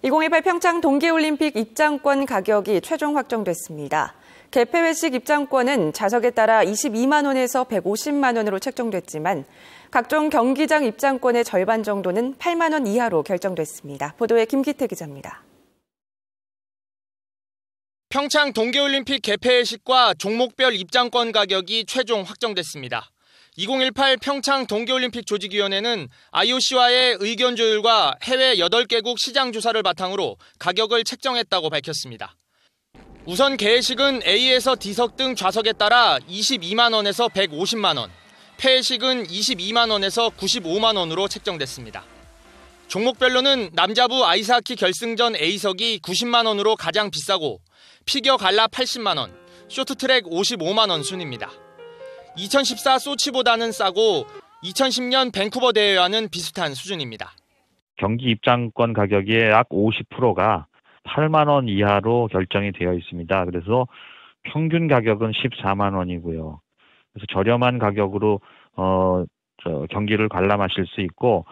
2018 평창 동계올림픽 입장권 가격이 최종 확정됐습니다. 개폐회식 입장권은 좌석에 따라 22만 원에서 150만 원으로 책정됐지만 각종 경기장 입장권의 절반 정도는 8만 원 이하로 결정됐습니다. 보도에 김기태 기자입니다. 평창 동계올림픽 개폐회식과 종목별 입장권 가격이 최종 확정됐습니다. 2018 평창 동계올림픽 조직위원회는 IOC와의 의견 조율과 해외 8개국 시장 조사를 바탕으로 가격을 책정했다고 밝혔습니다. 우선 개회식은 A에서 D석 등 좌석에 따라 22만원에서 150만원, 폐회식은 22만원에서 95만원으로 책정됐습니다. 종목별로는 남자부 아이스하키 결승전 A석이 90만원으로 가장 비싸고 피겨 갈라 80만원, 쇼트트랙 55만원 순입니다. 2014 소치보다는 싸고 2010년 밴쿠버 대회와는 비슷한 수준입니다. 경기 입장권 가격의 약 50%가 8만 원 이하로 결정이 되어 있습니다. 그래서 평균 가격은 14만 원이고요. 그래서 저렴한 가격으로 어, 경기를 관람하실 수 있고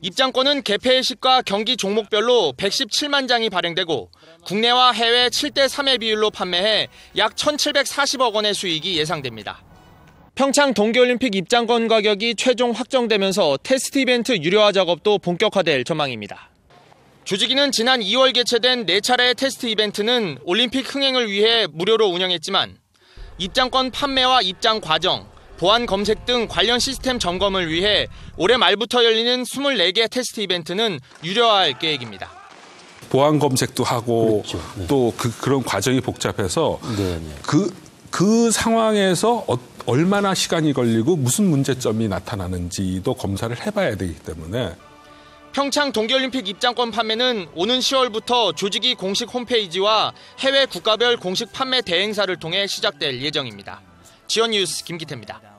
입장권은 개폐일식과 경기 종목별로 117만 장이 발행되고 국내와 해외 7대 3의 비율로 판매해 약 1,740억 원의 수익이 예상됩니다. 평창 동계올림픽 입장권 가격이 최종 확정되면서 테스트 이벤트 유료화 작업도 본격화될 전망입니다. 조직위는 지난 2월 개최된 4차례 테스트 이벤트는 올림픽 흥행을 위해 무료로 운영했지만 입장권 판매와 입장 과정, 보안 검색 등 관련 시스템 점검을 위해 올해 말부터 열리는 24개 테스트 이벤트는 유료화할 계획입니다. 보안 검색도 하고 그렇죠. 네. 또 그, 그런 과정이 복잡해서 네, 네. 그그 상황에서 어, 얼마나 시간이 걸리고 무슨 문제점이 나타나는지도 검사를 해봐야 되기 때문에 평창 동계올림픽 입장권 판매는 오는 10월부터 조직이 공식 홈페이지와 해외 국가별 공식 판매 대행사를 통해 시작될 예정입니다. 지원 뉴스 김기태입니다.